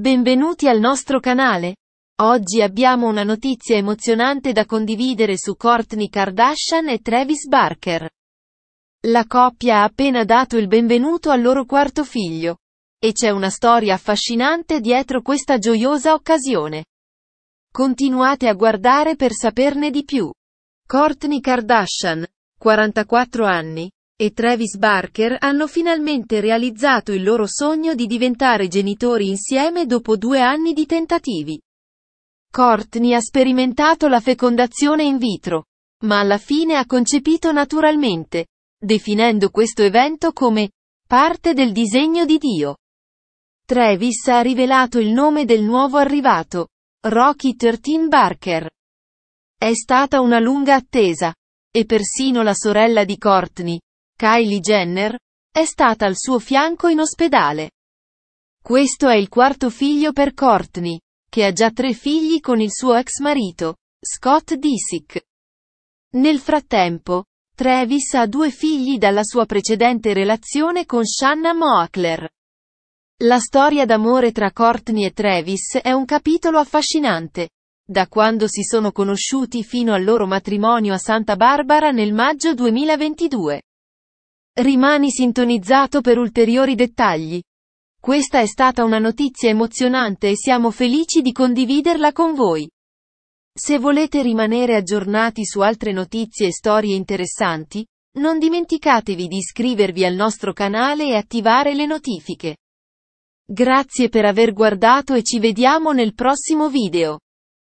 Benvenuti al nostro canale. Oggi abbiamo una notizia emozionante da condividere su Courtney Kardashian e Travis Barker. La coppia ha appena dato il benvenuto al loro quarto figlio. E c'è una storia affascinante dietro questa gioiosa occasione. Continuate a guardare per saperne di più. Courtney Kardashian, 44 anni, e Travis Barker hanno finalmente realizzato il loro sogno di diventare genitori insieme dopo due anni di tentativi. Courtney ha sperimentato la fecondazione in vitro, ma alla fine ha concepito naturalmente, definendo questo evento come parte del disegno di Dio. Travis ha rivelato il nome del nuovo arrivato, Rocky 13 Barker. È stata una lunga attesa, e persino la sorella di Courtney, Kylie Jenner, è stata al suo fianco in ospedale. Questo è il quarto figlio per Courtney, che ha già tre figli con il suo ex marito, Scott Disick. Nel frattempo, Travis ha due figli dalla sua precedente relazione con Shanna Moakler. La storia d'amore tra Courtney e Travis è un capitolo affascinante. Da quando si sono conosciuti fino al loro matrimonio a Santa Barbara nel maggio 2022. Rimani sintonizzato per ulteriori dettagli. Questa è stata una notizia emozionante e siamo felici di condividerla con voi. Se volete rimanere aggiornati su altre notizie e storie interessanti, non dimenticatevi di iscrivervi al nostro canale e attivare le notifiche. Grazie per aver guardato e ci vediamo nel prossimo video.